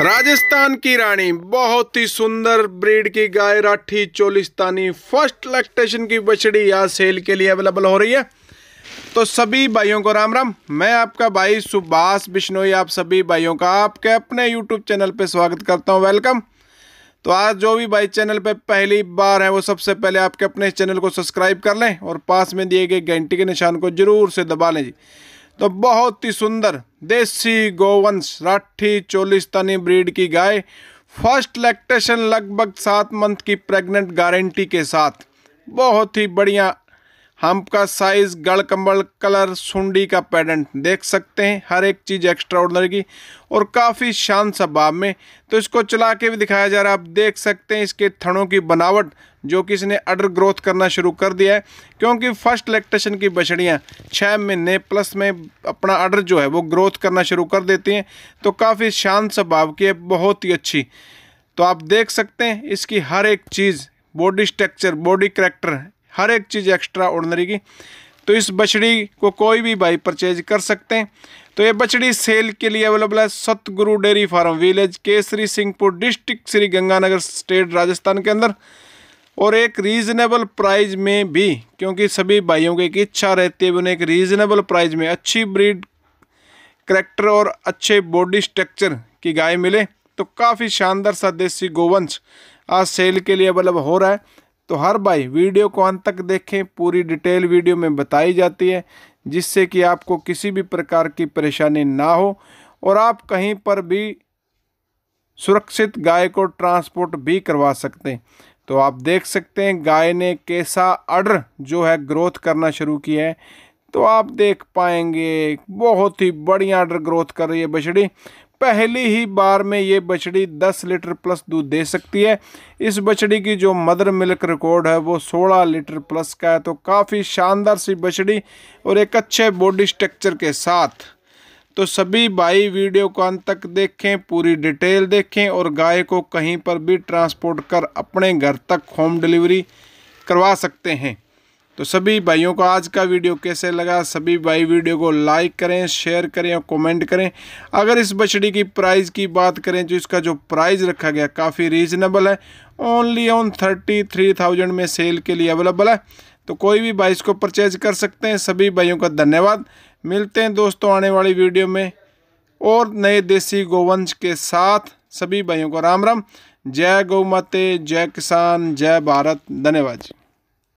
राजस्थान की रानी बहुत ही सुंदर ब्रीड की गाय राठी चोलिस्तानी फर्स्ट लैक्टेशन की बछड़ी या सेल के लिए अवेलेबल हो रही है तो सभी भाइयों को राम राम मैं आपका भाई सुभाष बिश्नोई आप सभी भाइयों का आपके अपने यूट्यूब चैनल पर स्वागत करता हूँ वेलकम तो आज जो भी भाई चैनल पर पहली बार है वो सबसे पहले आपके अपने चैनल को सब्सक्राइब कर लें और पास में दिए गए घंटी के निशान को जरूर से दबा लें जी तो बहुत ही सुंदर देसी गोवंश राठी चोलिस्तानी ब्रीड की गाय फर्स्ट लैक्टेशन लगभग सात मंथ की प्रेग्नेंट गारंटी के साथ बहुत ही बढ़िया हम्प का साइज गड़ कम्बल कलर सुंडी का पेडेंट देख सकते हैं हर एक चीज़ एक्स्ट्रा ऑर्डनरी की और काफ़ी शान स्वभाव में तो इसको चला के भी दिखाया जा रहा है आप देख सकते हैं इसके थड़ों की बनावट जो कि इसने अडर ग्रोथ करना शुरू कर दिया है क्योंकि फर्स्ट इलेक्ट्रेशन की बछड़ियाँ छः महीने प्लस में अपना अडर जो है वो ग्रोथ करना शुरू कर देती हैं तो काफ़ी शान स्वभाव की है बहुत ही अच्छी तो आप देख सकते हैं इसकी हर एक चीज़ बॉडी स्ट्रक्चर बॉडी करेक्टर हर एक चीज़ एक्स्ट्रा ऑर्डनरी की तो इस बछड़ी को कोई भी भाई परचेज कर सकते हैं तो ये बछड़ी सेल के लिए अवेलेबल है Satguru dairy farm village Kesrisinghpur district Shri Ganganagar state Rajasthan के अंदर और एक रीज़नेबल प्राइस में भी क्योंकि सभी भाइयों की एक इच्छा रहती है उन्हें एक रीज़नेबल प्राइस में अच्छी ब्रीड करेक्टर और अच्छे बॉडी स्ट्रक्चर की गाय मिले तो काफ़ी शानदार सा देसी गोवंश आज सेल के लिए अवेलेबल हो रहा है तो हर भाई वीडियो को अंत तक देखें पूरी डिटेल वीडियो में बताई जाती है जिससे कि आपको किसी भी प्रकार की परेशानी ना हो और आप कहीं पर भी सुरक्षित गाय को ट्रांसपोर्ट भी करवा सकते हैं तो आप देख सकते हैं गाय ने कैसा अडर जो है ग्रोथ करना शुरू किया है तो आप देख पाएंगे बहुत ही बढ़िया अडर ग्रोथ कर रही है बछड़ी पहली ही बार में ये बछड़ी 10 लीटर प्लस दूध दे सकती है इस बछड़ी की जो मदर मिल्क रिकॉर्ड है वो 16 लीटर प्लस का है तो काफ़ी शानदार सी बछड़ी और एक अच्छे बॉडी स्ट्रक्चर के साथ तो सभी भाई वीडियो को अंत तक देखें पूरी डिटेल देखें और गाय को कहीं पर भी ट्रांसपोर्ट कर अपने घर तक होम डिलीवरी करवा सकते हैं तो सभी भाइयों को आज का वीडियो कैसे लगा सभी भाई वीडियो को लाइक करें शेयर करें और कमेंट करें अगर इस बछड़ी की प्राइस की बात करें जो तो इसका जो प्राइस रखा गया काफ़ी रीजनेबल है only on thirty three thousand में सेल के लिए अवेलेबल है तो कोई भी भाई इसको परचेज कर सकते हैं सभी भाइयों का धन्यवाद मिलते हैं दोस्तों आने वाली वीडियो में और नए देसी गोवंश के साथ सभी भाइयों को राम राम जय गौ माते जय किसान जय भारत धन्यवाद जी